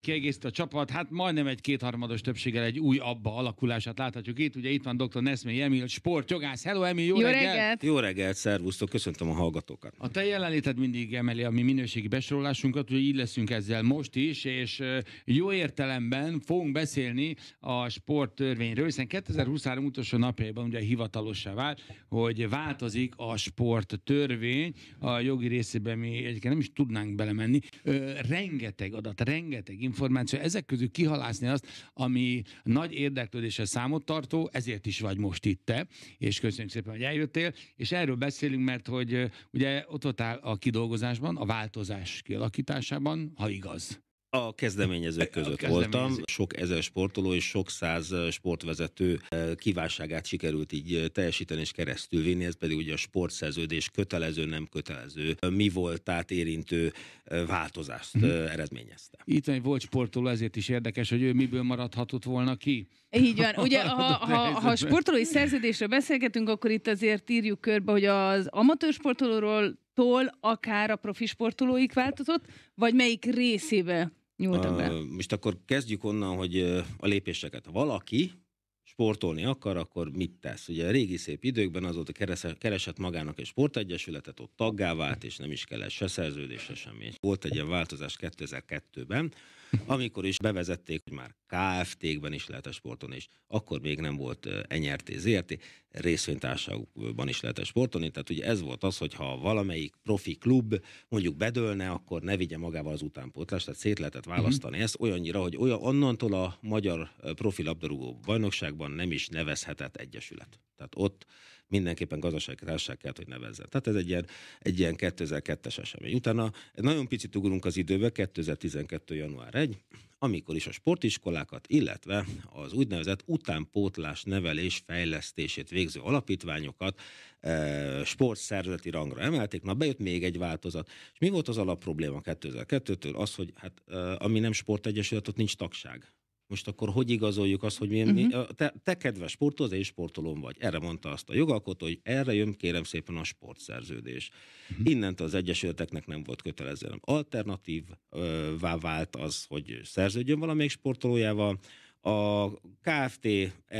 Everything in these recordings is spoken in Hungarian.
kiegészít a csapat, hát majdnem egy kétharmados többséggel egy új abba alakulását láthatjuk itt. Ugye itt van dr. Neszmény Emil, sportjogász. Hello Emil, jó, jó reggelt. reggelt! Jó reggelt, szervusztok, köszöntöm a hallgatókat. A te jelenléted mindig emeli a mi minőségi besorolásunkat, hogy így leszünk ezzel most is, és jó értelemben fogunk beszélni a sporttörvényről, hiszen 2023 utolsó napjában ugye hivatalossá vált, hogy változik a sporttörvény, a jogi részében mi egyébként nem is tudnánk belemenni. Ö, rengeteg adat, rengeteg információ, ezek közül kihalászni azt, ami nagy érdeklődéssel számot tartó, ezért is vagy most itt te, és köszönjük szépen, hogy eljöttél, és erről beszélünk, mert hogy ugye ott voltál a kidolgozásban, a változás kialakításában, ha igaz. A kezdeményezők között a voltam. Sok ezer sportoló és sok száz sportvezető kívánságát sikerült így teljesíteni és keresztül vinni, ez pedig ugye a sportszerződés kötelező, nem kötelező, mi volt átérintő érintő változást mm-hmm. eredményezte. Itt egy volt sportoló, ezért is érdekes, hogy ő miből maradhatott volna ki. Így van. Ugye, ha, ha, ha sportolói szerződésről beszélgetünk, akkor itt azért írjuk körbe, hogy az amatőr sportolóról akár a profi sportolóik változott, vagy melyik részébe nyúltak be? Uh, most akkor kezdjük onnan, hogy a lépéseket. Ha valaki sportolni akar, akkor mit tesz? Ugye a régi szép időkben azóta keresett magának egy sportegyesületet, ott taggá vált, és nem is kellett se szerződés, se semmi. Volt egy ilyen változás 2002-ben, amikor is bevezették, hogy már KFT-kben is lehet a sporton is, akkor még nem volt NRT, ZRT, részvénytársaságokban is lehet a sportolni, tehát ugye ez volt az, hogy ha valamelyik profi klub mondjuk bedőlne, akkor ne vigye magával az utánpótlást, tehát szét lehetett mhm. választani mm-hmm. ezt olyannyira, hogy olyan onnantól a magyar profi labdarúgó bajnokságban nem is nevezhetett egyesület. Tehát ott mindenképpen gazdasági társaság kell, hogy nevezzen. Tehát ez egy ilyen, egy ilyen 2002-es esemény. Utána nagyon picit ugrunk az időbe, 2012. január 1, amikor is a sportiskolákat, illetve az úgynevezett utánpótlás nevelés fejlesztését végző alapítványokat e, sportszervezeti rangra emelték. Na, bejött még egy változat. És mi volt az alapprobléma 2002-től? Az, hogy hát, e, ami nem sportegyesület, ott nincs tagság most akkor hogy igazoljuk azt, hogy mi, uh-huh. mi te, te kedves sportoló, és sportolom vagy. Erre mondta azt a jogalkotó, hogy erre jön kérem szépen a sportszerződés. Uh-huh. Innentől az egyesületeknek nem volt kötelező. Alternatívvá vált az, hogy szerződjön valamelyik sportolójával, a KFT,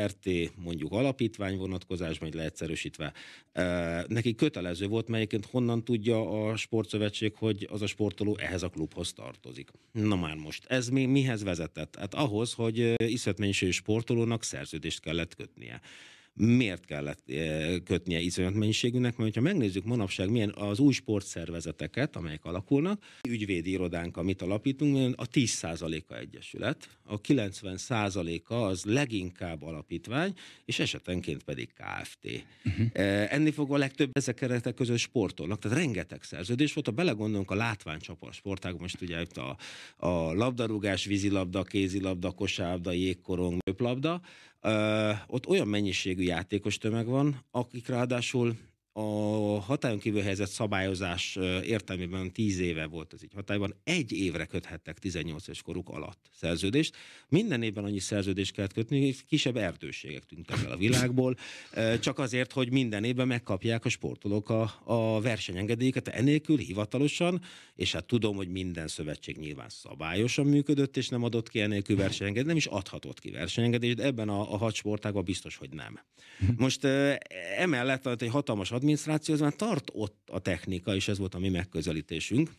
RT mondjuk alapítvány vonatkozásban, egy leegyszerűsítve, e, neki kötelező volt, melyiként honnan tudja a sportszövetség, hogy az a sportoló ehhez a klubhoz tartozik. Na már most, ez mi, mihez vezetett? Hát ahhoz, hogy e, iszletménység sportolónak szerződést kellett kötnie miért kellett eh, kötnie iszonyat mennyiségűnek, mert ha megnézzük manapság milyen az új sportszervezeteket, amelyek alakulnak, ügyvédi irodánk, amit alapítunk, a 10%-a egyesület, a 90%-a az leginkább alapítvány, és esetenként pedig KFT. Uh-huh. Mhm. Eh, ennél fogva a legtöbb ezek keretek között sportolnak, tehát rengeteg szerződés volt, ha belegondolunk a látványcsapar sportág, most ugye itt a, a labdarúgás, vízilabda, kézilabda, kosárlabda, jégkorong, öplabda, ott olyan mennyiségű játékos tömeg van, akik ráadásul a hatályon kívül helyzet szabályozás értelmében 10 éve volt ez így hatályban, egy évre köthettek 18 éves koruk alatt szerződést. Minden évben annyi szerződést kellett kötni, kisebb erdőségek tűntek el a világból, csak azért, hogy minden évben megkapják a sportolók a, a versenyengedélyeket, enélkül hivatalosan, és hát tudom, hogy minden szövetség nyilván szabályosan működött, és nem adott ki enélkül versenyengedélyt, nem is adhatott ki versenyengedélyt, de ebben a, a hat sportágban biztos, hogy nem. Most emellett egy hatalmas admin adminisztráció, az már tart ott a technika, és ez volt a mi megközelítésünk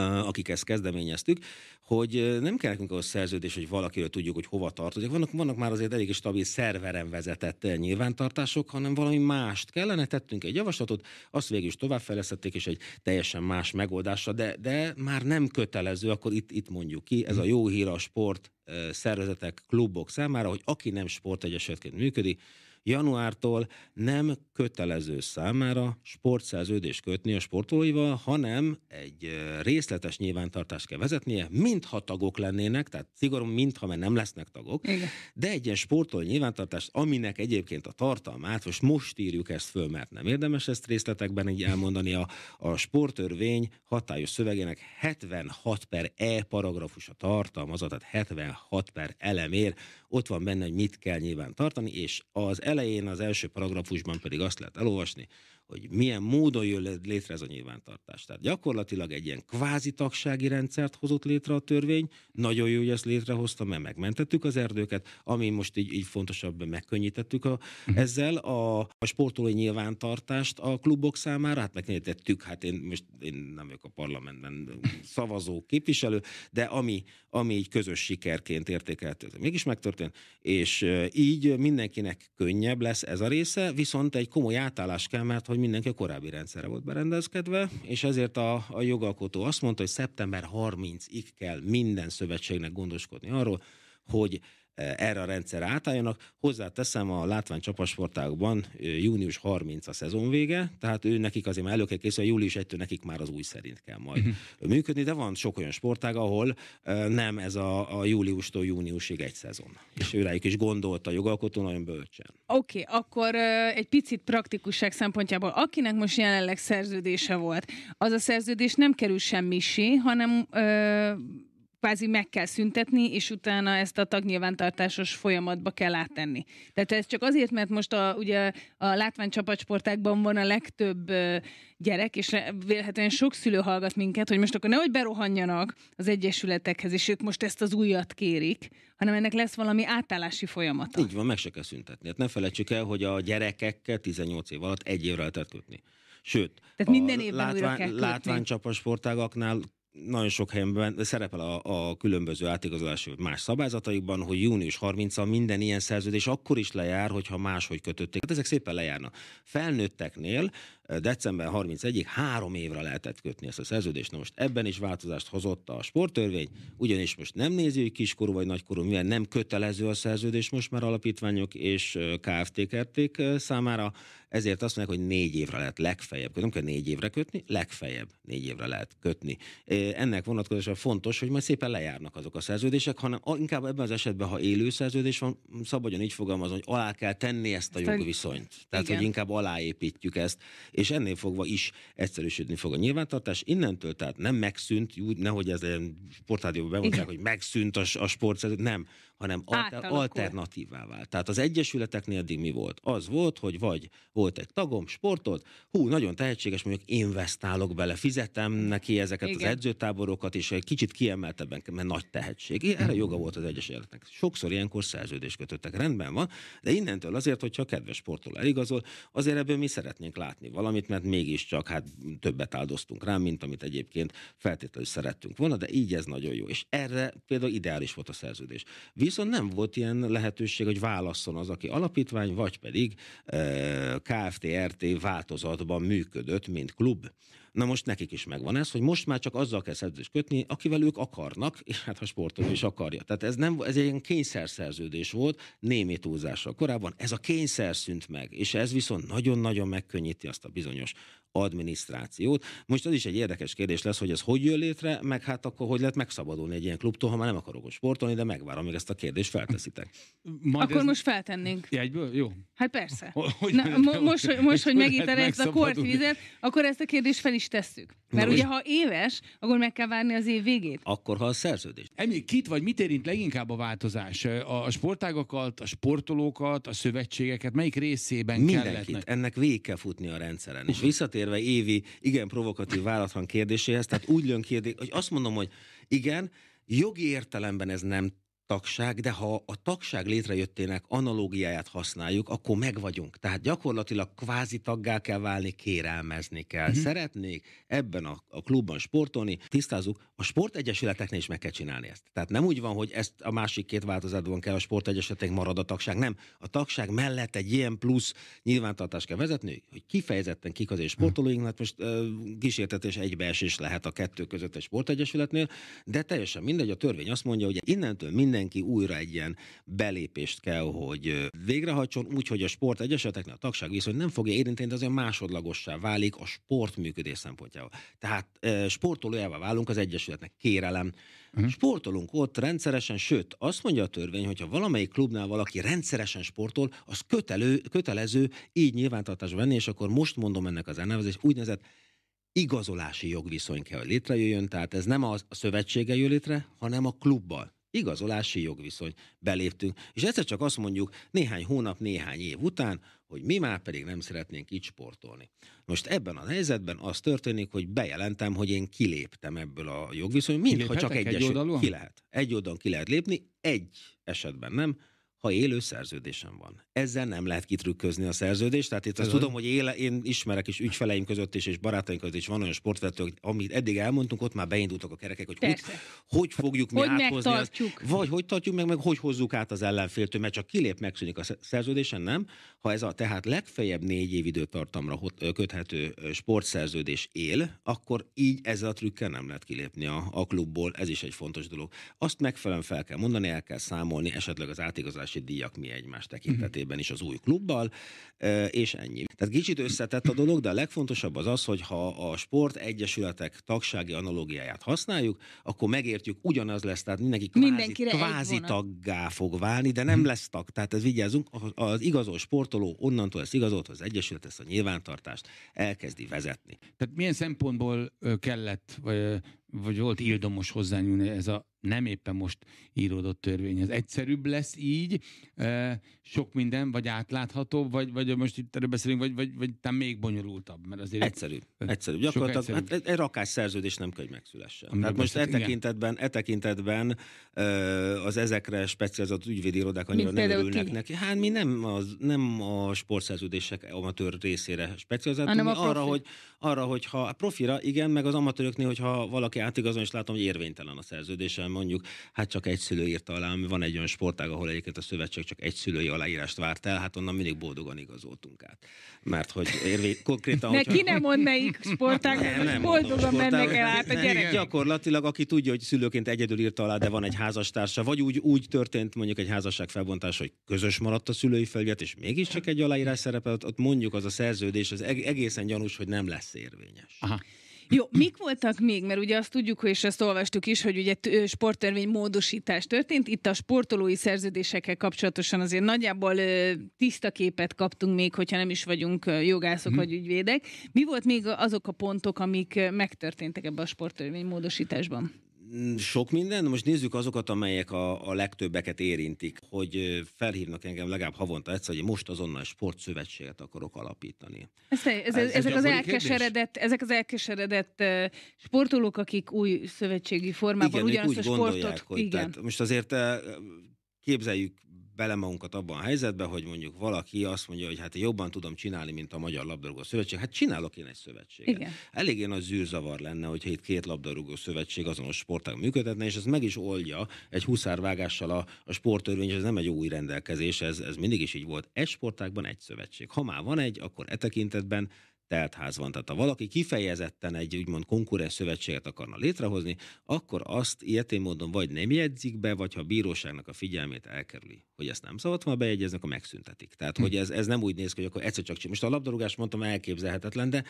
akik ezt kezdeményeztük, hogy nem kell nekünk ahhoz szerződés, hogy valakiről tudjuk, hogy hova tartozik. Vannak, vannak már azért elég stabil szerveren vezetett nyilvántartások, hanem valami mást kellene, tettünk egy javaslatot, azt végül is továbbfejlesztették, és egy teljesen más megoldásra, de, de már nem kötelező, akkor itt, itt mondjuk ki, ez a jó hír a sport szervezetek, klubok számára, hogy aki nem sportegyesületként működik, januártól nem kötelező számára sportszerződést kötni a sportolóival, hanem egy részletes nyilvántartást kell vezetnie, mintha tagok lennének, tehát szigorú, mintha, mert nem lesznek tagok, Igen. de egy ilyen sportoló nyilvántartást, aminek egyébként a tartalmát, most most írjuk ezt föl, mert nem érdemes ezt részletekben így elmondani, a, a sportörvény hatályos szövegének 76 per E paragrafusa tartalmazat, tehát 76 per elemér ott van benne, hogy mit kell nyilván tartani, és az elején, az első paragrafusban pedig azt lehet elolvasni, hogy milyen módon jön létre ez a nyilvántartás. Tehát gyakorlatilag egy ilyen kvázi tagsági rendszert hozott létre a törvény, nagyon jó, hogy ezt létrehozta, mert megmentettük az erdőket, ami most így, így fontosabb, megkönnyítettük a, mhm. ezzel a, a sportolói nyilvántartást a klubok számára, hát megkönnyítettük, hát én most én nem vagyok a parlamentben szavazó képviselő, de ami, ami így közös sikerként értékelhető, mégis megtörtént, és így mindenkinek könnyebb lesz ez a része, viszont egy komoly átállás kell, mert hogy hogy mindenki a korábbi rendszerre volt berendezkedve, és ezért a, a jogalkotó azt mondta, hogy szeptember 30-ig kell minden szövetségnek gondoskodni arról, hogy Eh, erre a rendszer átálljanak. Hozzáteszem, a látvány látványcsapasportákban eh, június 30 a szezon vége, tehát ő nekik azért már elő kell készülni, július 1 nekik már az új szerint kell majd uh-huh. működni, de van sok olyan sportág, ahol eh, nem ez a, a júliustól júniusig egy szezon. És ő rájuk is gondolt a jogalkotó nagyon bölcsen. Oké, okay, akkor egy picit praktikusság szempontjából, akinek most jelenleg szerződése volt, az a szerződés nem kerül semmisé, hanem ö, kvázi meg kell szüntetni, és utána ezt a tagnyilvántartásos folyamatba kell áttenni. Tehát ez csak azért, mert most a, ugye a látványcsapatsportákban van a legtöbb gyerek, és vélhetően sok szülő hallgat minket, hogy most akkor nehogy berohanjanak az egyesületekhez, és ők most ezt az újat kérik, hanem ennek lesz valami átállási folyamata. Így van, meg se kell szüntetni. Hát ne felejtsük el, hogy a gyerekekkel 18 év alatt egy évre lehet kötni. Sőt, Tehát minden évben látvány, újra kell látványcsapasportágaknál nagyon sok helyen szerepel a, a különböző átigazolási más szabályzataikban, hogy június 30-a minden ilyen szerződés akkor is lejár, hogyha máshogy kötötték. Hát ezek szépen lejárnak. Felnőtteknél december 31-ig három évre lehetett kötni ezt a szerződést. Na most ebben is változást hozott a sporttörvény, ugyanis most nem nézi, hogy kiskorú vagy nagykorú, mivel nem kötelező a szerződés most már alapítványok és KFT-kerték számára, ezért azt mondják, hogy négy évre lehet legfeljebb kötni. Nem kell négy évre kötni, legfeljebb négy évre lehet kötni. Ennek vonatkozása fontos, hogy majd szépen lejárnak azok a szerződések, hanem inkább ebben az esetben, ha élő szerződés van, szabadon így fogalmazom, hogy alá kell tenni ezt a jogviszonyt. Tehát, Igen. hogy inkább aláépítjük ezt és ennél fogva is egyszerűsödni fog a nyilvántartás. Innentől tehát nem megszűnt, úgy, nehogy ez ilyen sportádióban bemondják, hogy megszűnt a, a sport, nem, hanem alter, alternatívá vált. Tehát az egyesületeknél eddig mi volt? Az volt, hogy vagy volt egy tagom, sportolt, hú, nagyon tehetséges, mondjuk investálok bele, fizetem neki ezeket Igen. az edzőtáborokat, és egy kicsit kiemeltebben, mert nagy tehetség. Erre mhm. joga volt az egyesületnek. Sokszor ilyenkor szerződés kötöttek, rendben van, de innentől azért, hogyha a kedves sportoló eligazol, azért ebből mi szeretnénk látni valamit, valamit, mert mégiscsak hát többet áldoztunk rá, mint amit egyébként feltétlenül szerettünk volna, de így ez nagyon jó. És erre például ideális volt a szerződés. Viszont nem volt ilyen lehetőség, hogy válasszon az, aki alapítvány, vagy pedig eh, KFTRT kft változatban működött, mint klub. Na most nekik is megvan ez, hogy most már csak azzal kell szerződést kötni, akivel ők akarnak, és hát ha sportoló is akarja. Tehát ez, nem, ez egy ilyen kényszerszerződés volt némi túlzással korábban. Ez a kényszer szűnt meg, és ez viszont nagyon-nagyon megkönnyíti azt a bizonyos adminisztrációt. Most az is egy érdekes kérdés lesz, hogy ez hogy jön létre, meg hát akkor hogy lehet megszabadulni egy ilyen klubtól, ha már nem akarok sportolni, de megvárom, amíg ezt a kérdést felteszitek. Majd akkor ez... most feltennénk. Ja, egyből? Jó. Hát persze. Hogy Na, mo- most, hogy, most, hogy ezt a kortvizet, akkor ezt a kérdést fel is tesszük. Mert Na, ugye, ha éves, akkor meg kell várni az év végét. Akkor, ha a szerződés. Emil, kit vagy mit érint leginkább a változás? A sportágakat, a sportolókat, a szövetségeket? Melyik részében Mindenkit. Kellettnek? Ennek végig kell futni a rendszeren. És visszatér visszatérve évi igen provokatív váratlan kérdéséhez, tehát úgy lön kérdés, hogy azt mondom, hogy igen, jogi értelemben ez nem tagság, de ha a tagság létrejöttének analógiáját használjuk, akkor megvagyunk. Tehát gyakorlatilag kvázi taggá kell válni, kérelmezni kell. Uh-huh. Szeretnék ebben a, a klubban sportolni, tisztázzuk, a sportegyesületeknél is meg kell csinálni ezt. Tehát nem úgy van, hogy ezt a másik két változatban kell, a sportegyesületek marad a tagság. Nem. A tagság mellett egy ilyen plusz nyilvántartást kell vezetni, hogy kifejezetten kik az mhm. sportolóink, mert most uh, kísértetés egybeesés lehet a kettő között egy sportegyesületnél, de teljesen mindegy, a törvény azt mondja, hogy innentől minden mindenki újra egy ilyen belépést kell, hogy végrehajtson, úgyhogy a sport sportegyeseteknek a tagság viszont nem fogja érinteni, de azért másodlagossá válik a sport működés szempontjából. Tehát sportolójává válunk az Egyesületnek, kérelem. Uh-huh. Sportolunk ott rendszeresen, sőt, azt mondja a törvény, hogyha valamelyik klubnál valaki rendszeresen sportol, az kötelő, kötelező így nyilvántartás venni, és akkor most mondom ennek az elnevezést, úgynevezett igazolási jogviszony kell, hogy létrejöjjön, tehát ez nem a szövetsége jön létre, hanem a klubbal. Igazolási jogviszony. Beléptünk, és egyszer csak azt mondjuk néhány hónap, néhány év után, hogy mi már pedig nem szeretnénk így sportolni. Most ebben a helyzetben az történik, hogy bejelentem, hogy én kiléptem ebből a jogviszony, mintha csak egy, egy oldalon? Ki lehet. Egy oldalon ki lehet lépni, egy esetben nem, ha élő szerződésem van. Ezzel nem lehet kitrükközni a szerződést, tehát itt azt tudom, hogy éle, én ismerek is ügyfeleim között is, és barátaink között is van olyan sportvetők, amit eddig elmondtunk, ott már beindultak a kerekek, hogy hogy, hogy fogjuk mi áthozni. Az, vagy hogy tartjuk meg, meg hogy hozzuk át az ellenféltől, mert csak kilép, megszűnik a szerződésen, nem? Ha ez a tehát legfeljebb négy év időtartamra köthető sportszerződés él, akkor így ezzel a trükkel nem lehet kilépni a, a klubból, ez is egy fontos dolog. Azt megfelelően fel kell mondani, el kell számolni, esetleg az átigazás kiállítási díjak mi egymás mhm. tekintetében is az új klubbal, és ennyi. Tehát kicsit összetett a dolog, de a legfontosabb az az, hogy ha a sport egyesületek tagsági analógiáját használjuk, akkor megértjük, ugyanaz lesz, tehát mindenki kvázi, Mindenkire kvázi taggá fog válni, de nem mhm. lesz tag. Tehát ez vigyázzunk, az igazó sportoló onnantól lesz igazolt, az egyesület ezt a nyilvántartást elkezdi vezetni. Tehát milyen szempontból kellett, vagy, vagy volt ildomos hozzányúlni ez a, nem éppen most íródott törvény. Ez egyszerűbb lesz így, sok minden, vagy átláthatóbb, vagy, vagy most itt erről beszélünk, vagy, vagy, vagy te még bonyolultabb. Mert azért egyszerűbb. Egyszerűbb. Gyakorlatilag egyszerűbb. Hát egy rakás szerződés nem kell, hogy megszülessen. Tehát most e tekintetben, e tekintetben az ezekre specializált ügyvédi irodák annyira Mint nem örülnek neki. Hát mi nem, az, nem a sportszerződések amatőr részére specializáltunk, hanem arra, hogy, arra, hogyha a hát profira, igen, meg az amatőröknél, hogyha valaki átigazol, és látom, hogy érvénytelen a szerződése, mondjuk, hát csak egy szülő írta alá, ami van egy olyan sportág, ahol egyébként a szövetség csak egy szülői aláírást várt el, hát onnan mindig boldogan igazoltunk át. Mert hogy érvé, konkrétan... Ne, hogyha... ki nem mond melyik sportág, nem, nem boldogan mennek el át a gyerek. Gyakorlatilag, aki tudja, hogy szülőként egyedül írta alá, de van egy házastársa, vagy úgy, úgy történt mondjuk egy házasság felbontása, hogy közös maradt a szülői felület, és mégiscsak egy aláírás szerepel, ott mondjuk az a szerződés, az egészen gyanús, hogy nem lesz érvényes. Aha. Jó, mik voltak még? Mert ugye azt tudjuk, és ezt olvastuk is, hogy ugye sporttervény módosítás történt. Itt a sportolói szerződésekkel kapcsolatosan azért nagyjából ö, tiszta képet kaptunk még, hogyha nem is vagyunk jogászok hmm. vagy ügyvédek. Mi volt még azok a pontok, amik megtörténtek ebben a sportörvény módosításban? Mm, sok minden, most nézzük azokat, amelyek a, a legtöbbeket érintik, hogy felhívnak engem legalább havonta egyszer, hogy most azonnal sportszövetséget akarok alapítani. Ez, ez, ez, ezek, az elkeseredett, ezek az elkeseredett sportolók, akik új szövetségi formában igen, ugyanazt úgy a sportot... Hogy, igen. Tehát most azért képzeljük bele magunkat abban a helyzetben, hogy mondjuk valaki azt mondja, hogy hát jobban tudom csinálni, mint a Magyar Labdarúgó Szövetség. Hát csinálok én egy szövetséget. Igen. Eléggé nagy zűrzavar lenne, hogy itt két labdarúgó szövetség azonos sportág működhetne, és ez meg is oldja egy huszárvágással a, a sporttörvény, és ez nem egy új rendelkezés, ez, ez mindig is így volt. Egy sportágban egy szövetség. Ha már van egy, akkor e tekintetben teltház van. Tehát ha valaki kifejezetten egy úgymond konkurens szövetséget akarna létrehozni, akkor azt ilyetén módon vagy nem jegyzik be, vagy ha a bíróságnak a figyelmét elkerüli, hogy ezt nem szabad volna bejegyeznek, akkor megszüntetik. Tehát, hm. hogy ez, ez nem úgy néz ki, hogy akkor egyszer csak csinál. Most a labdarúgás mondtam elképzelhetetlen, de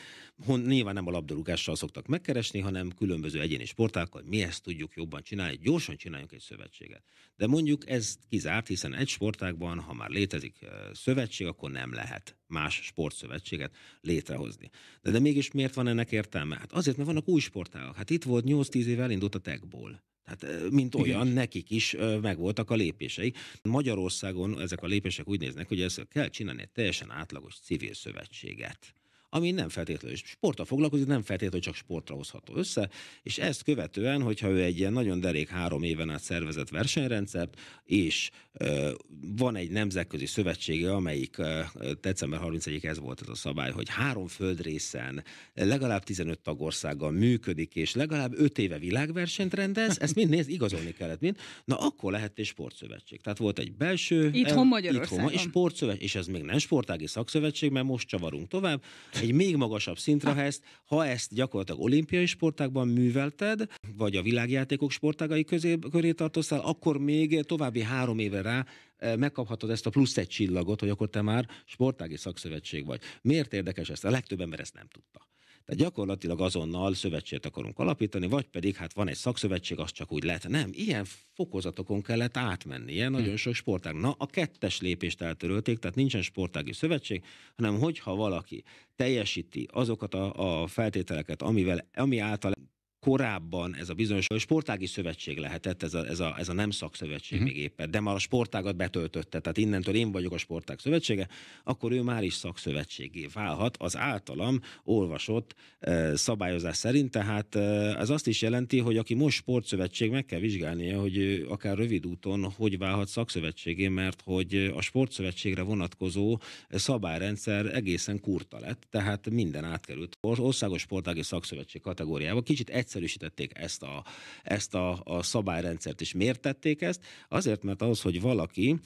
hon, nyilván nem a labdarúgással szoktak megkeresni, hanem különböző egyéni sportákkal, mi ezt tudjuk jobban csinálni, gyorsan csináljunk egy szövetséget. De mondjuk ez kizárt, hiszen egy sportákban, ha már létezik szövetség, akkor nem lehet más sportszövetséget létrehozni. De, de mégis miért van ennek értelme? Hát azért, mert vannak új sportágak. Hát itt volt 8-10 éve elindult a techból. Hát mint olyan, Igen. nekik is megvoltak a lépéseik. Magyarországon ezek a lépések úgy néznek, hogy ezt kell csinálni egy teljesen átlagos civil szövetséget ami nem feltétlenül sporta foglalkozik, nem feltétlenül csak sportra hozható össze, és ezt követően, hogyha ő egy ilyen nagyon derék három éven át szervezett versenyrendszert, és ö, van egy nemzetközi szövetsége, amelyik ö, december 31 ez volt ez a szabály, hogy három földrészen legalább 15 tagországgal működik, és legalább 5 éve világversenyt rendez, ezt mind néz, igazolni kellett mind, na akkor lehet egy sportszövetség. Tehát volt egy belső... Itthon Magyarországon. Itthon, és sportszövetség, és ez még nem sportági szakszövetség, mert most csavarunk tovább, egy még magasabb szintre, helyezt, ha ezt gyakorlatilag olimpiai sportákban művelted, vagy a világjátékok sportágai közé, köré tartoztál, akkor még további három éve rá eh, megkaphatod ezt a plusz egy csillagot, hogy akkor te már sportági szakszövetség vagy. Miért érdekes ezt? A legtöbb ember ezt nem tudta. Tehát gyakorlatilag azonnal szövetséget akarunk alapítani, vagy pedig hát van egy szakszövetség, az csak úgy lehet. Nem, ilyen fokozatokon kellett átmenni, ilyen nagyon hm. sok sportág. Na, a kettes lépést eltörölték, tehát nincsen sportági szövetség, hanem hogyha valaki teljesíti azokat a, a feltételeket, amivel, ami által korábban ez a bizonyos a sportági szövetség lehetett, ez a, ez a, ez a nem szakszövetség uh-huh. még éppen, de már a sportágat betöltötte, tehát innentől én vagyok a sportág szövetsége, akkor ő már is szakszövetségé válhat az általam olvasott eh, szabályozás szerint, tehát eh, ez azt is jelenti, hogy aki most sportszövetség, meg kell vizsgálnia, hogy ő akár rövid úton hogy válhat szakszövetségé, mert hogy a sportszövetségre vonatkozó szabályrendszer egészen kurta lett, tehát minden átkerült országos sportági szakszövetség kategóriába, kicsit egy egyszerűsítették ezt a, ezt a, a szabályrendszert. És miért tették ezt? Azért, mert ahhoz, hogy valaki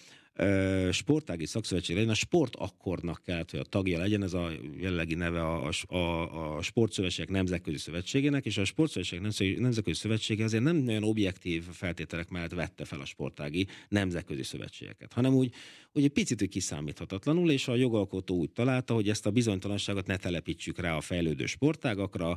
sportági szakszövetség legyen, a sport akkornak kellett, hogy a tagja legyen, ez a jellegi neve a, a, a, a Sportszövetségek Nemzetközi Szövetségének, és a Sportszövetségek Nemzetközi Szövetsége azért nem olyan objektív feltételek mellett vette fel a sportági nemzetközi szövetségeket, hanem úgy, hogy egy picit kiszámíthatatlanul, és a jogalkotó úgy találta, hogy ezt a bizonytalanságot ne telepítsük rá a fejlődő sportágakra,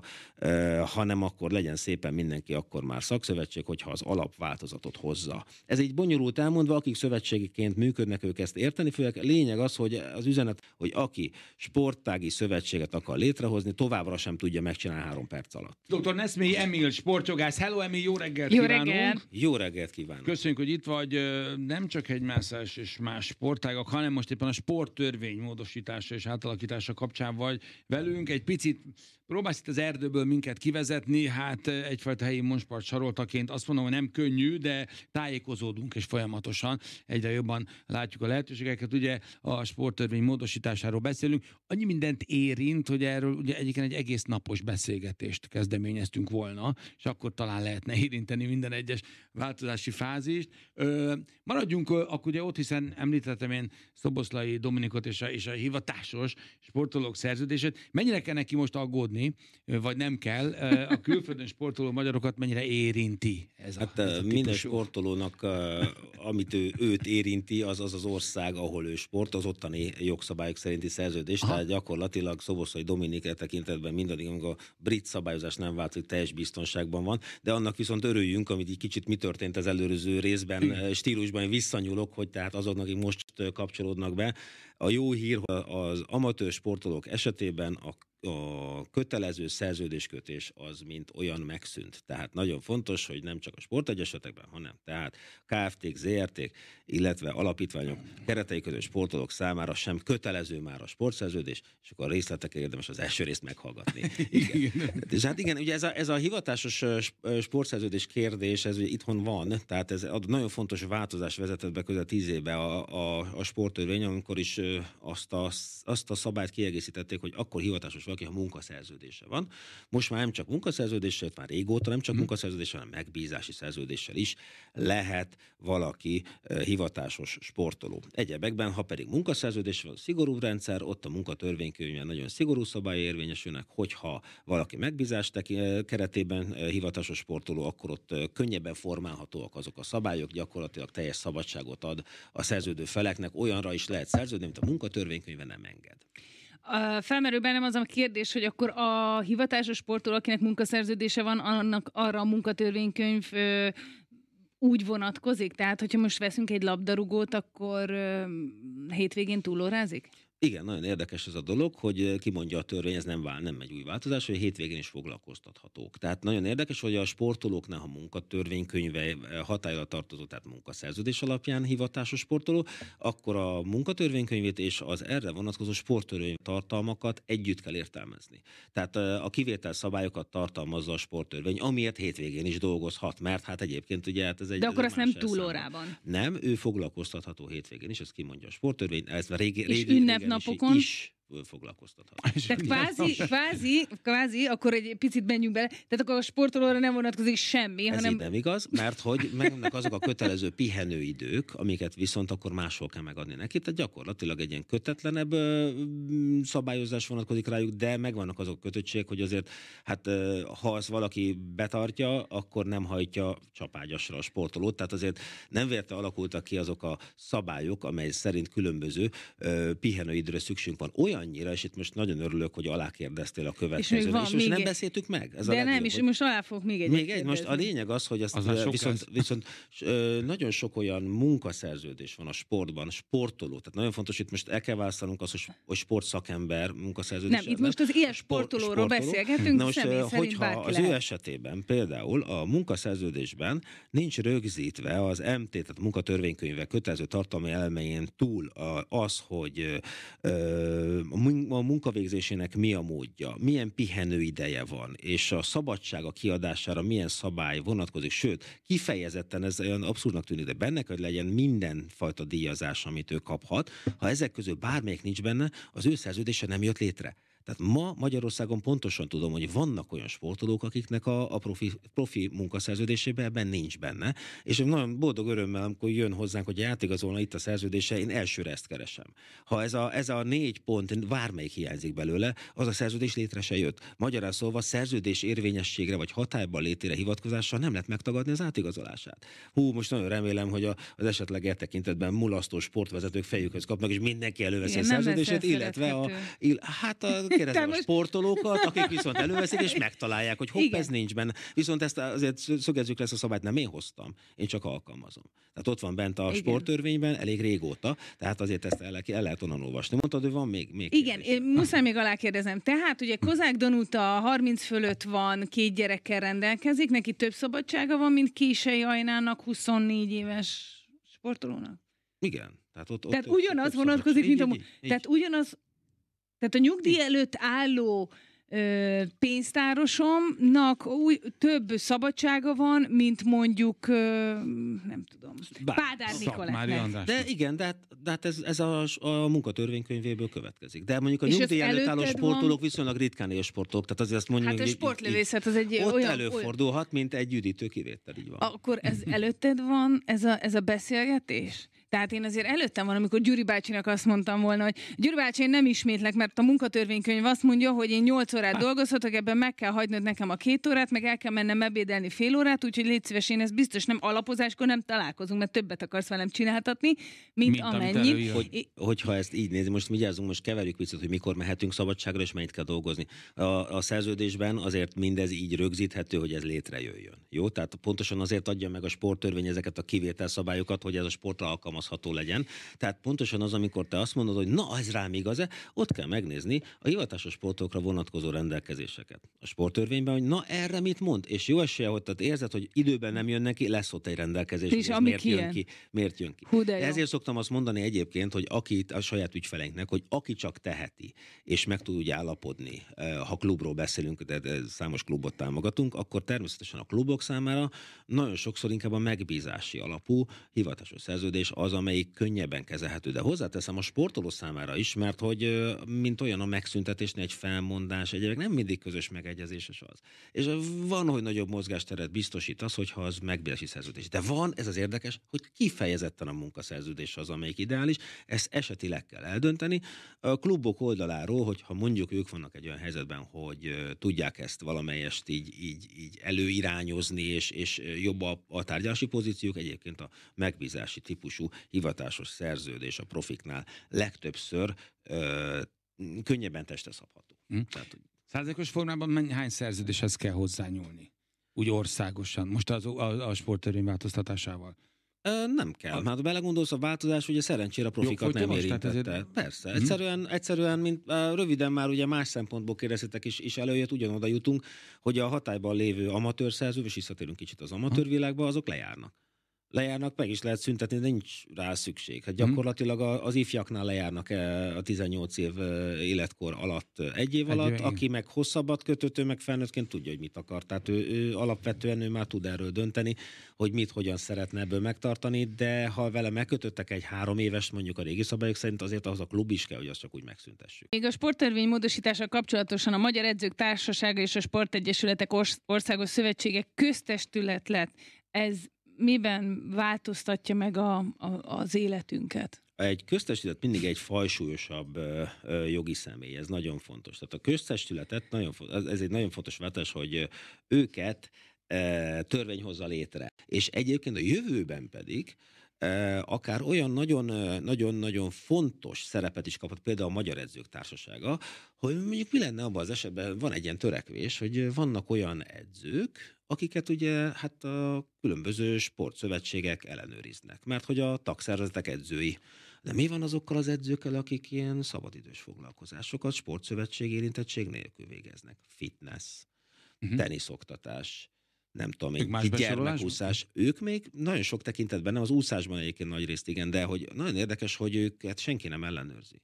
hanem akkor legyen szépen mindenki akkor már szakszövetség, hogyha az alapváltozatot hozza. Ez egy bonyolult elmondva, akik szövetségiként működnek, ők ezt érteni fogják. Lényeg az, hogy az üzenet, hogy aki sportági szövetséget akar létrehozni, továbbra sem tudja megcsinálni három perc alatt. Dr. Neszmély Emil, sportjogász. Hello Emil, jó reggelt jó kívánunk! Reggelt. Jó reggelt kívánunk! Köszönjük, hogy itt vagy. Nem csak hegymászás és más sportágak, hanem most éppen a sporttörvény módosítása és átalakítása kapcsán vagy velünk. Egy picit próbálsz itt az erdőből minket kivezetni, hát egyfajta helyi monspart saroltaként azt mondom, hogy nem könnyű, de tájékozódunk és folyamatosan egyre jobban látjuk a lehetőségeket. Ugye a sporttörvény módosításáról beszélünk. Annyi mindent érint, hogy erről ugye egyébként egy egész napos beszélgetést kezdeményeztünk volna, és akkor talán lehetne érinteni minden egyes változási fázist. Ö, maradjunk akkor ugye ott, hiszen említettem én Szoboszlai Dominikot és a, és a hivatásos sportolók szerződését. Mennyire kell neki most aggódni, vagy nem kell, a külföldön sportoló magyarokat mennyire érinti ez a Hát ez a típusú? minden sportolónak, amit ő, őt érinti, az az az ország, ahol ő sport, az ottani jogszabályok szerinti szerződés, Aha. tehát gyakorlatilag Szoboszai Dominik tekintetben mindaddig, amíg a brit szabályozás nem változik, teljes biztonságban van, de annak viszont örüljünk, amit egy kicsit mi történt az előző részben, Igen. Eh, stílusban visszanyúlok, hogy tehát azoknak, akik most eh, kapcsolódnak be, a jó hír, hogy az amatőr sportolók esetében a a kötelező szerződéskötés az, mint olyan megszűnt. Tehát nagyon fontos, hogy nem csak a sportegyesetekben, hanem tehát KFT-k, zrt illetve alapítványok keretei között sportolók számára sem kötelező már a sportszerződés, és akkor a részletekre érdemes az első részt meghallgatni. Igen. igen. És hát igen, ugye ez a, ez a hivatásos sportszerződés kérdés, ez ugye itthon van, tehát ez nagyon fontos változás vezetett be közel tíz éve a, a, a sporttörvény, amikor is azt a, azt a szabályt kiegészítették, hogy akkor hivatásos ha munkaszerződése van. Most már nem csak munkaszerződéssel, már régóta nem csak mhm. munkaszerződéssel, hanem megbízási szerződéssel is lehet valaki hivatásos sportoló. Egyebekben, ha pedig munkaszerződés van, szigorú rendszer, ott a munkatörvénykönyvben nagyon szigorú szabály érvényesülnek, hogyha valaki megbízás keretében hivatásos sportoló, akkor ott könnyebben formálhatóak azok a szabályok, gyakorlatilag teljes szabadságot ad a szerződő feleknek, olyanra is lehet szerződni, mint a munkatörvénykönyve nem enged. Felmerül bennem az a kérdés, hogy akkor a hivatásos sportoló, akinek munkaszerződése van, annak arra a munkatörvénykönyv úgy vonatkozik? Tehát, hogyha most veszünk egy labdarúgót, akkor hétvégén túlórázik? Igen, nagyon érdekes ez a dolog, hogy eh, kimondja a törvény, ez nem, vál, nem megy új változás, hogy hétvégén is foglalkoztathatók. Tehát nagyon érdekes, hogy a sportolóknál a munkatörvénykönyve eh, hatályra tartozó, tehát munkaszerződés alapján hivatásos sportoló, akkor a munkatörvénykönyvét és az erre vonatkozó sporttörvény tartalmakat együtt kell értelmezni. Tehát eh, a kivétel szabályokat tartalmazza a sporttörvény, amiért hétvégén is dolgozhat, mert hát egyébként ugye hát ez egy. De akkor azt nem túlórában. Nem, ő foglalkoztatható hétvégén is, ezt kimondja a sporttörvény, ez már régi, régi, régi não pokon. Iš. foglalkoztathat. Tehát kvázi, kvázi, kvázi, akkor egy picit menjünk bele, tehát akkor a sportolóra nem vonatkozik semmi. Ez hanem... így nem igaz, mert hogy megvannak azok a kötelező pihenőidők, amiket viszont akkor máshol kell megadni neki, tehát gyakorlatilag egy ilyen kötetlenebb ö, szabályozás vonatkozik rájuk, de megvannak azok a kötöttségek, hogy azért, hát ö, ha az valaki betartja, akkor nem hajtja csapágyasra a sportolót, tehát azért nem vérte alakultak ki azok a szabályok, amely szerint különböző ö, pihenőidőre szükség van. Olyan olyannyira, és itt most nagyon örülök, hogy alákérdeztél a következőre, és, van, és most nem egy... beszéltük meg. Ez De a nem, és most alá fogok még egy. Még egy, most a lényeg az, hogy azt az viszont, viszont, viszont nagyon sok olyan munkaszerződés van a sportban, sportoló, tehát nagyon fontos, itt most el kell választanunk azt, hogy sportszakember, munkaszerződés. Nem, itt most az ilyen sportolóról sportoló. beszélgetünk, Na most, hogyha az ő esetében például a munkaszerződésben nincs rögzítve az MT, tehát munkatörvénykönyve kötelező tartalmi elmején túl az, hogy a munkavégzésének mi a módja, milyen pihenő ideje van, és a szabadság a kiadására milyen szabály vonatkozik, sőt, kifejezetten ez olyan abszurdnak tűnik, de benne hogy legyen mindenfajta díjazás, amit ő kaphat. Ha ezek közül bármelyik nincs benne, az ő szerződése nem jött létre. Tehát ma Magyarországon pontosan tudom, hogy vannak olyan sportolók, akiknek a, a profi, profi munkaszerződésében ebben nincs benne, és nagyon boldog örömmel, amikor jön hozzánk, hogy játékazolna itt a szerződése, én elsőre ezt keresem. Ha ez a, ez a négy pont bármelyik hiányzik belőle, az a szerződés létre se jött. Magyarán szólva szerződés érvényességre vagy hatályban létére hivatkozással nem lehet megtagadni az átigazolását. Hú, most nagyon remélem, hogy a, az esetleg e tekintetben mulasztó sportvezetők fejükhöz kapnak, és mindenki előveszi a szerződését, illetve a, ill, hát a megkérdezem a most... sportolókat, akik viszont előveszik, és megtalálják, hogy hopp, Igen. ez nincs benne. Viszont ezt azért szögezzük lesz a szabályt, nem én hoztam, én csak alkalmazom. Tehát ott van bent a Igen. sporttörvényben elég régóta, tehát azért ezt el, el lehet onnan olvasni. Mondtad, hogy van még. még Igen, én muszáj még kérdezem. Tehát ugye Kozák Danuta 30 fölött van, két gyerekkel rendelkezik, neki több szabadsága van, mint Kései Ajnának, 24 éves sportolónak? Igen. Tehát, ott, tehát ott, ugyanaz ott, vonatkozik, mint a... tehát ugyanaz tehát a nyugdíj előtt álló ö, pénztárosomnak új, több szabadsága van, mint mondjuk, ö, nem tudom, Bár, Pádár Nikolának. De igen, de, hát, de hát ez, ez a, a munkatörvénykönyvéből következik. De mondjuk a nyugdíj előtt álló sportolók van... viszonylag ritkán él sportolók, tehát azért azt mondjuk... Hát a sportlövészet az egy ott olyan... előfordulhat, mint egy üdítő kivétel, így van. Akkor ez előtted van, ez a, ez a beszélgetés? Tehát én azért előttem van, amikor Gyuri bácsinak azt mondtam volna, hogy Gyuri bácsi, én nem ismétlek, mert a munkatörvénykönyv azt mondja, hogy én 8 órát dolgozhatok, ebben meg kell hagynod nekem a két órát, meg el kell mennem ebédelni fél órát, úgyhogy légy szíves, én ez biztos nem alapozáskor nem találkozunk, mert többet akarsz velem csinálhatni, mint, mint amennyi. Hogy, hogyha ezt így nézi, most vigyázzunk, most keverjük viccet, hogy mikor mehetünk szabadságra, és mennyit kell dolgozni. A, a szerződésben azért mindez így rögzíthető, hogy ez létrejöjjön. Jó, tehát pontosan azért adja meg a sporttörvény ezeket a kivételszabályokat, hogy ez a sportra alkalmaz alkalmazható legyen. Tehát pontosan az, amikor te azt mondod, hogy na, ez rám igaz-e, ott kell megnézni a hivatásos sportokra vonatkozó rendelkezéseket. A sporttörvényben, hogy na, erre mit mond? És jó esélye, hogy tehát érzed, hogy időben nem jön neki, lesz ott egy rendelkezés. És ami miért ilyen? jön ki? Miért jön ki? Hú, de de Ezért szoktam azt mondani egyébként, hogy aki a saját ügyfeleinknek, hogy aki csak teheti, és meg tud úgy állapodni, eh, ha klubról beszélünk, de számos klubot támogatunk, akkor természetesen a klubok számára nagyon sokszor inkább a megbízási alapú hivatásos szerződés az, amelyik könnyebben kezelhető. De hozzáteszem a sportoló számára is, mert hogy mint olyan a megszüntetésnél egy felmondás, egyébként nem mindig közös és az. És van, hogy nagyobb mozgásteret biztosít az, hogyha az megbízási szerződés. De van, ez az érdekes, hogy kifejezetten a munkaszerződés az, amelyik ideális, ezt esetileg kell eldönteni. A klubok oldaláról, hogyha mondjuk ők vannak egy olyan helyzetben, hogy tudják ezt valamelyest így, így, így előirányozni, és, és jobb a, a tárgyalási pozíciók, egyébként a megbízási típusú hivatásos szerződés a profiknál legtöbbször ö, könnyebben testre szabható. Hm. Tehát, Százalékos formában mennyi, hány szerződéshez kell hozzányúlni? Úgy országosan, most az, a, a sporttörvény változtatásával. Ö, nem kell. Hát ha belegondolsz, a változás ugye szerencsére a profikat Jó, nem érintette. Ezért... Persze. Hmm. Egyszerűen, egyszerűen, mint röviden már ugye más szempontból kérdeztetek is, és előjött, ugyanoda jutunk, hogy a hatályban lévő amatőr szerződés, és visszatérünk kicsit az amatőr hm. világba, azok lejárnak lejárnak, meg is lehet szüntetni, de nincs rá szükség. Hát mhm. gyakorlatilag az ifjaknál lejárnak e, a 18 év e, életkor alatt e, egy év alatt, aki meg hosszabbat kötött, ő meg felnőttként tudja, hogy mit akar. Tehát ő, ő alapvetően ő már tud erről dönteni, hogy mit, hogyan szeretne ebből megtartani, de ha vele megkötöttek egy három éves, mondjuk a régi szabályok szerint, azért az a klub is kell, hogy azt csak úgy megszüntessük. Még a sporttörvény módosítása kapcsolatosan a Magyar Edzők Társasága és a Sportegyesületek Országos Szövetsége köztestület lett. Ez miben változtatja meg a, a, az életünket? Egy köztestület mindig egy fajsúlyosabb ö, ö, jogi személy, ez nagyon fontos. Tehát a köztestületet, nagyon, ez egy nagyon fontos váltás, hogy őket ö, törvény hozza létre. És egyébként a jövőben pedig akár olyan nagyon-nagyon fontos szerepet is kapott, például a Magyar Edzők Társasága, hogy mondjuk mi lenne abban az esetben, van egy ilyen törekvés, hogy vannak olyan edzők, akiket ugye hát a különböző sportszövetségek ellenőriznek, mert hogy a tagszervezetek edzői. De mi van azokkal az edzőkkel, akik ilyen szabadidős foglalkozásokat sportszövetség érintettség nélkül végeznek? Fitness, uh-huh. Mhm. teniszoktatás, nem tudom, még más gyermekúszás. Ők még nagyon sok tekintetben, nem az úszásban egyébként nagy részt igen, de hogy nagyon érdekes, hogy őket senki nem ellenőrzi.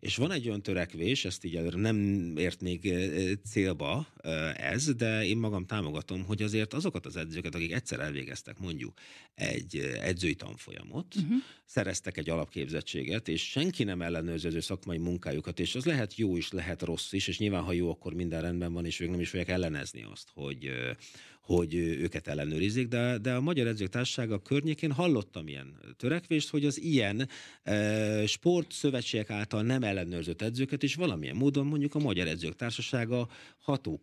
És van egy olyan törekvés, ezt így előre nem ért még célba ez, de én magam támogatom, hogy azért azokat az edzőket, akik egyszer elvégeztek mondjuk egy edzői tanfolyamot, uh-huh. szereztek egy alapképzettséget, és senki nem ellenőrzi az ő szakmai munkájukat, és az lehet jó is, lehet rossz is, és nyilván, ha jó, akkor minden rendben van, és ők nem is fogják ellenezni azt, hogy, hogy őket ellenőrizzék, de, de a Magyar Edzők Társasága környékén hallottam ilyen törekvést, hogy az ilyen e, sportszövetségek által nem ellenőrzött edzőket is valamilyen módon mondjuk a Magyar Edzők Társasága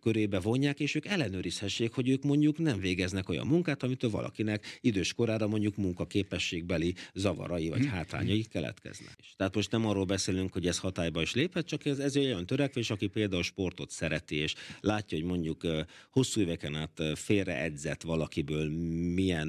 körébe vonják, és ők ellenőrizhessék, hogy ők mondjuk nem végeznek olyan munkát, amitől valakinek idős korára mondjuk munkaképességbeli zavarai vagy mhm. hátrányai keletkeznek. Tehát most nem arról beszélünk, hogy ez hatályba is léphet, csak ez, ez olyan törekvés, aki például sportot szereti, és látja, hogy mondjuk e, hosszú éveken át e, fél félreedzett valakiből milyen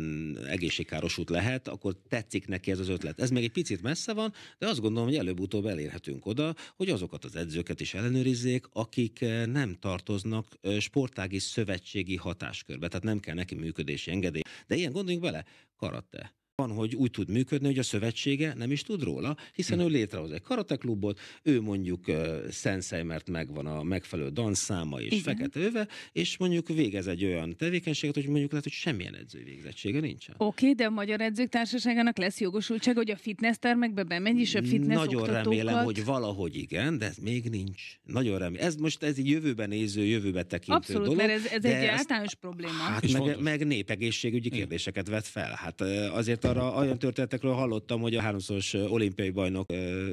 egészségkáros út lehet, akkor tetszik neki ez az ötlet. Ez még egy picit messze van, de azt gondolom, hogy előbb-utóbb elérhetünk oda, hogy azokat az edzőket is ellenőrizzék, akik eh, nem tartoznak eh, sportági szövetségi hatáskörbe, tehát nem kell neki működési engedély. De ilyen gondoljunk bele, karate van, hogy úgy tud működni, hogy a szövetsége nem is tud róla, hiszen hm. ő létrehoz egy karateklubot, ő mondjuk uh, szenszej, mert megvan a megfelelő danszáma és Igen. fekete öve, és mondjuk végez egy olyan tevékenységet, hogy mondjuk lehet, hogy semmilyen edző végzettsége nincsen. Oké, okay, de a Magyar Edzők Társaságának lesz jogosultság, hogy a fitness termekbe bemegy, és a fitness Nagyon oktatókat... remélem, hogy valahogy igen, de ez még nincs. Nagyon remélem. Ez most ez egy jövőben néző, jövőbe tekintő Abszolút, dolog. mert ez, ez egy általános probléma. Hát meg, meg népegészségügyi kérdéseket vet fel. Hát azért arra, olyan történetekről hallottam, hogy a háromszoros olimpiai bajnok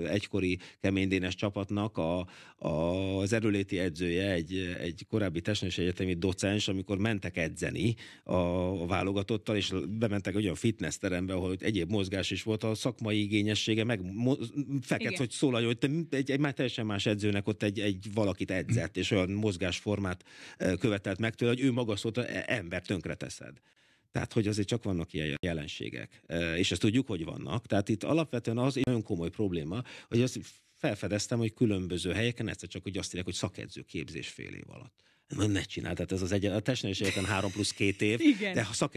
egykori keménydénes csapatnak a, a, az erőléti edzője, egy, egy korábbi testnős egyetemi docens, amikor mentek edzeni a, a válogatottal, és bementek egy olyan fitness terembe, ahol egyéb mozgás is volt, a szakmai igényessége meg feket, hogy szólalj, hogy te egy, egy már teljesen más edzőnek ott egy, egy valakit edzett, és olyan mozgásformát követelt meg tőle, hogy ő maga szólt, e, ember tönkreteszed. Tehát, hogy azért csak vannak ilyen jelenségek. És ezt tudjuk, hogy vannak. Tehát itt alapvetően az egy nagyon komoly probléma, hogy azt felfedeztem, hogy különböző helyeken egyszer csak, hogy azt írják, hogy szakedző képzés fél év alatt ne csinál, tehát ez az egyen, a testneveségeken 3 plusz 2 év, Igen. de a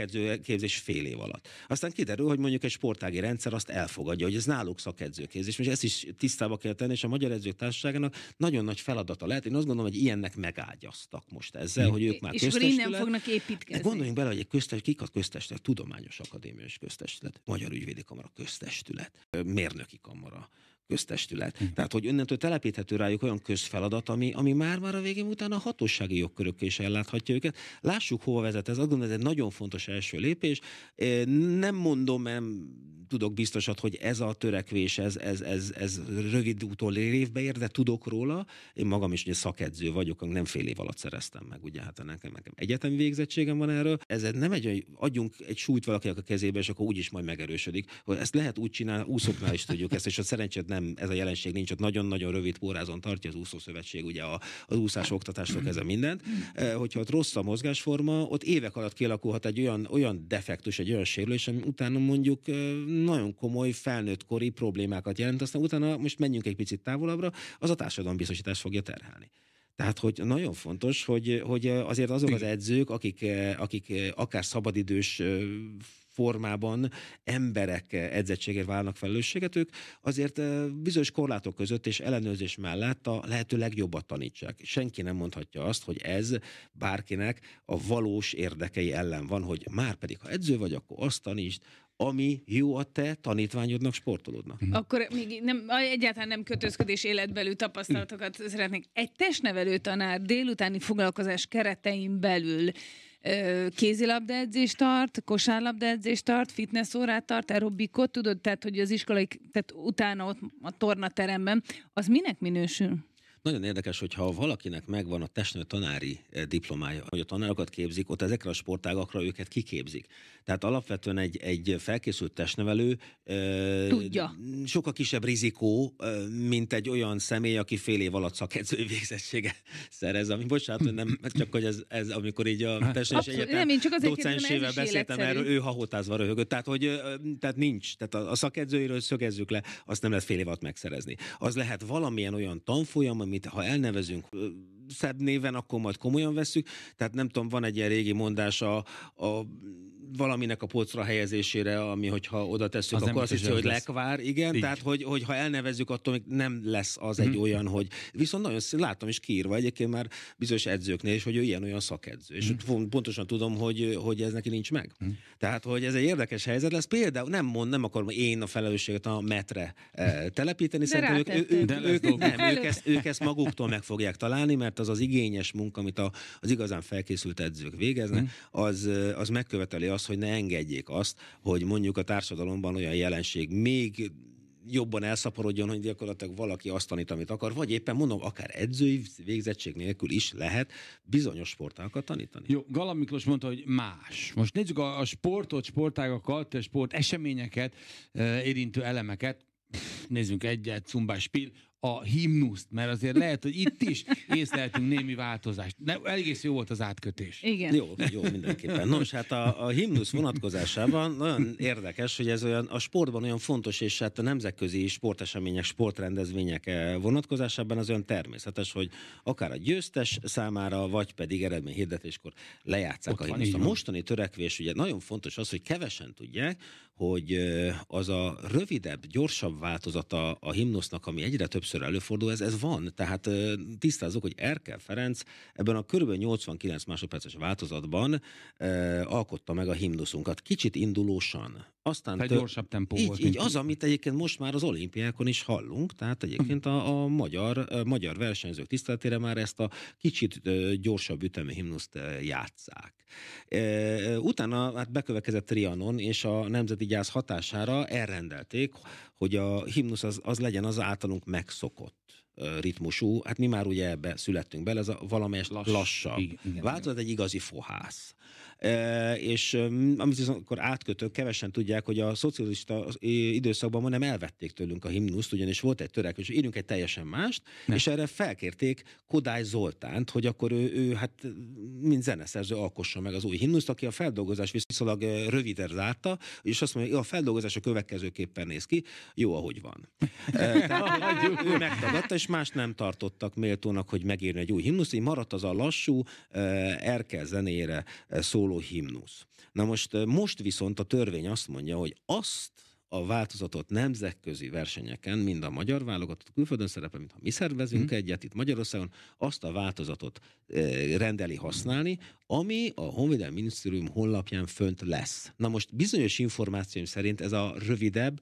képzés fél év alatt. Aztán kiderül, hogy mondjuk egy sportági rendszer azt elfogadja, hogy ez náluk szakedző képzés, és ezt is tisztába kell tenni, és a Magyar Edzők Társaságának nagyon nagy feladata lehet. Én azt gondolom, hogy ilyennek megágyaztak most ezzel, hogy ők már És akkor innen fognak építkezni. De gondoljunk bele, hogy egy köztes, kik a köztestület, tudományos akadémiai köztestület, Magyar Ügyvédi Kamara köztestület, mérnöki kamara, köztestület. Mm. Tehát, hogy önnentől telepíthető rájuk olyan közfeladat, ami, ami már már a végén után a hatósági jogkörök is elláthatja őket. Lássuk, hova vezet ez. Azt gondolom, ez egy nagyon fontos első lépés. Nem mondom, nem tudok biztosat, hogy ez a törekvés, ez, ez, ez, ez rövid úton évbe ér, de tudok róla. Én magam is ugye szakedző vagyok, nem fél év alatt szereztem meg, ugye hát nekem, nekem egyetemi végzettségem van erről. Ez nem egy, hogy adjunk egy súlyt valakinek a kezébe, és akkor úgyis majd megerősödik. Hogy ezt lehet úgy csinálni, úszoknál is tudjuk ezt, és a szerencsét nem, ez a jelenség nincs, ott nagyon-nagyon rövid pórázon tartja az úszószövetség, ugye a, az úszás oktatások ez a mindent. Eh, hogyha ott rossz a mozgásforma, ott évek alatt kialakulhat egy olyan, olyan defektus, egy olyan sérülés, ami utána mondjuk eh, nagyon komoly felnőtt kori problémákat jelent, aztán utána most menjünk egy picit távolabbra, az a biztosítás fogja terhelni. Tehát, hogy nagyon fontos, hogy, hogy eh, azért azok az edzők, akik, akik akár szabadidős formában emberek eh, edzettségért válnak felelősséget, ők azért eh, bizonyos korlátok között és ellenőrzés mellett a lehető legjobbat tanítsák. Senki nem mondhatja azt, hogy ez bárkinek a valós érdekei ellen van, hogy már pedig, ha edző vagy, akkor azt tanítsd, ami jó a te tanítványodnak, sportolódnak. Mhm. Akkor még nem, egyáltalán nem kötözködés életbelű tapasztalatokat mhm. szeretnék. Egy testnevelő tanár délutáni foglalkozás keretein belül kézilabda edzést tart, kosárlabda edzést tart, fitness órát tart, aerobikot, tudod, tehát hogy az iskolai, tehát utána ott a tornateremben, az minek minősül? Nagyon érdekes, hogy ha valakinek megvan a testnő tanári eh, diplomája, hogy a tanárokat képzik, ott ezekre a sportágakra őket kiképzik. Tehát alapvetően egy, egy felkészült testnevelő eh, Tudja. sokkal kisebb rizikó, eh, mint egy olyan személy, aki fél év alatt szakedző végzettsége szerez, ami bocsánat, hogy nem, csak hogy ez, ez amikor így a és hát, egyetem csak azért docensével beszéltem erről, ő hahotázva röhögött. Tehát, hogy, tehát nincs. Tehát a, a szakedzőiről szögezzük le, azt nem lehet fél év alatt megszerezni. Az lehet valamilyen olyan tanfolyam, ami amit ha elnevezünk szebb néven, akkor majd komolyan veszük. Tehát nem tudom, van egy ilyen régi mondás a, a valaminek a polcra helyezésére, ami hogyha oda tesszük, az akkor azt hiszi, hogy lekvár. Igen, Így. tehát hogy, hogy ha elnevezzük, attól még nem lesz az egy hmm. olyan, hogy viszont nagyon látom is kiírva egyébként már bizonyos edzőknél és hogy ő ilyen-olyan szakedző. Hmm. És mhm. pontosan tudom, hogy, hogy ez neki nincs meg. Hmm. Tehát, hogy ez egy érdekes helyzet lesz. Például nem mond, nem akarom én a felelősséget a metre eh, telepíteni, szerintem ők, ők, ők, ők, nem, ők, ezt, ők ezt maguktól meg fogják találni, mert az az igényes munka, amit a, az igazán felkészült edzők végeznek, mhm. az, eh, az megköveteli azt, hogy ne engedjék azt, hogy mondjuk a társadalomban olyan jelenség még jobban elszaporodjon, hogy gyakorlatilag valaki azt tanít, amit akar, vagy éppen mondom, akár edzői végzettség nélkül is lehet bizonyos sportákat tanítani. Jó, Galam Miklós mondta, hogy más. Most nézzük a, a sportot, sportágakat, sport eseményeket, eh, érintő elemeket nézzünk egyet, cumbás pil, a himnuszt, mert azért lehet, hogy itt is észleltünk némi változást. Ne, egész jó volt az átkötés. Igen. Jó, jó mindenképpen. Nos, hát a, a himnusz vonatkozásában nagyon érdekes, hogy ez olyan, a sportban olyan fontos, és hát a nemzetközi sportesemények, sportrendezvények eh, vonatkozásában az olyan természetes, hogy akár a győztes számára, vagy pedig eredményhirdetéskor lejátszák Ott a himnuszt. A mostani törekvés, ugye nagyon fontos az, hogy kevesen tudják, hogy az a rövidebb, gyorsabb változata a himnusznak, ami egyre többször előfordul, ez, ez van. Tehát tisztázok, hogy Erkel Ferenc ebben a kb. 89 másodperces változatban alkotta meg a himnuszunkat. Kicsit indulósan, aztán tehát gyorsabb tempó így, volt. Így az, amit egyébként most már az olimpiákon is hallunk, tehát egyébként a, a magyar, a magyar versenyzők tiszteletére már ezt a kicsit gyorsabb ütemű himnuszt játszák. E, utána hát bekövetkezett Trianon, és a nemzeti gyász hatására elrendelték, hogy a himnusz az, az legyen az általunk megszokott ritmusú, hát mi már ugye ebbe születtünk bele, ez a valamelyest Lass, lassabb igen, igen, változat, egy igazi fohász. E, és amit viszont akkor átkötök, kevesen tudják, hogy a szocialista időszakban nem elvették tőlünk a himnuszt, ugyanis volt egy törekvés, hogy írjunk egy teljesen mást, nem. és erre felkérték Kodály Zoltánt, hogy akkor ő, ő hát mint zeneszerző alkosson meg az új himnuszt, aki a feldolgozás viszonylag röviden zárta, és azt mondja, hogy a feldolgozás a következőképpen néz ki, jó, ahogy van. E, tehát, ő megtagadta, és és más nem tartottak méltónak, hogy megírni egy új himnusz, így maradt az a lassú, erkel zenére szóló himnusz. Na most, most viszont a törvény azt mondja, hogy azt a változatot nemzetközi versenyeken, mind a magyar válogatott külföldön szerepel, mint ha mi szervezünk mm. egyet itt Magyarországon, azt a változatot e, rendeli használni, ami a Honvédelmi Minisztérium honlapján fönt lesz. Na most bizonyos információim szerint ez a rövidebb,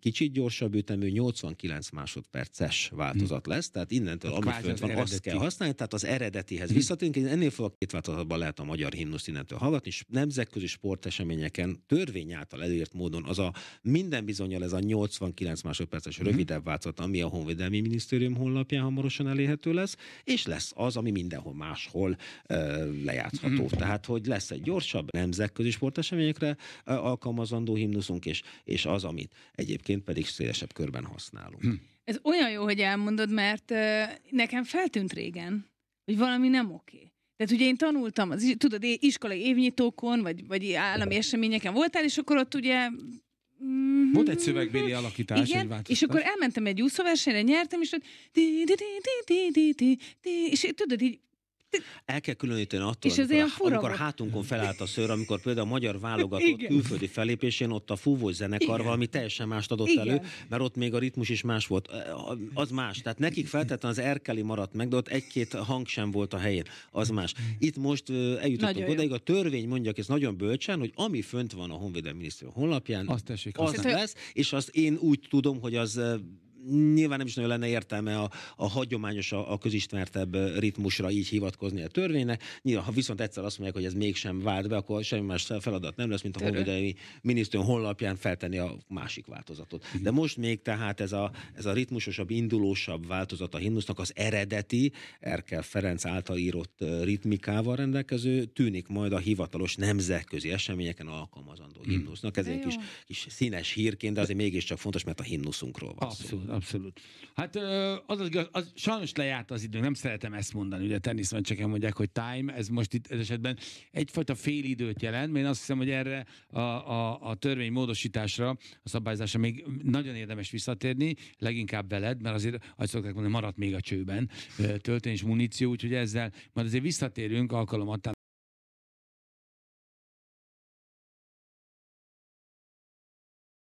kicsit gyorsabb ütemű, 89 másodperces változat hm. lesz, tehát innentől, hát ami fönt van, azt kell használni, tehát az eredetihez hm. visszatérünk, ennél fogva két változatban lehet a magyar himnuszt innentől hallgatni, és nemzetközi sporteseményeken törvény által elért módon az a minden bizonyal ez a 89 másodperces hm. rövidebb változat, ami a Honvédelmi Minisztérium honlapján hamarosan elérhető lesz, és lesz az, ami mindenhol máshol lejátszható. Tehát, hogy lesz egy gyorsabb nemzetközi sporteseményekre alkalmazandó himnuszunk, és, és az amit egyébként pedig szélesebb körben használunk. Hm. Ez olyan jó, hogy elmondod, mert nekem feltűnt régen, hogy valami nem oké. Tehát ugye én tanultam, az, tudod, iskolai évnyitókon, vagy, vagy állami eseményeken voltál, és akkor ott ugye Mm-hmm. Volt egy szövegbéli alakítás, Igen, egy és akkor elmentem egy úszóversenyre, nyertem, és ott és tudod, így el kell különíteni attól, és amikor, ilyen amikor hátunkon felállt a szőr, amikor például a magyar válogatott külföldi felépésén ott a fúvó zenekar valami teljesen mást adott Igen. elő, mert ott még a ritmus is más volt. Az más. Tehát nekik feltétlenül az Erkeli maradt meg, de ott egy-két hang sem volt a helyén. Az más. Itt most eljutottunk nagyon odaig, a törvény mondja ez nagyon bölcsen, hogy ami fönt van a Honvédelmi Minisztérium honlapján, azt, tessék, azt, nem lesz, és azt én úgy tudom, hogy az nyilván nem is nagyon lenne értelme a, a hagyományos, a, a közismertebb ritmusra így hivatkozni a törvénynek. Nyilván, ha viszont egyszer azt mondják, hogy ez mégsem vált be, akkor semmi más feladat nem lesz, mint a honvédelmi minisztérium honlapján feltenni a másik változatot. Mhm. De most még tehát ez a, ez a ritmusosabb, indulósabb változat a himnusznak az eredeti, Erkel Ferenc által írott ritmikával rendelkező, tűnik majd a hivatalos nemzetközi eseményeken alkalmazandó mhm. himnusznak. Ez egy kis, kis színes hírként, de azért mégiscsak fontos, mert a himnuszunkról van Abszolút. szó abszolút. Hát az, az, az, sajnos lejárt az idő, nem szeretem ezt mondani, ugye csak mondják, hogy time, ez most itt ez esetben egyfajta félidőt jelent, mert én azt hiszem, hogy erre a, a, a törvény módosításra, a szabályzásra még nagyon érdemes visszatérni, leginkább veled, mert azért, azt szokták mondani, maradt még a csőben töltény és muníció, úgyhogy ezzel majd azért visszatérünk alkalomattán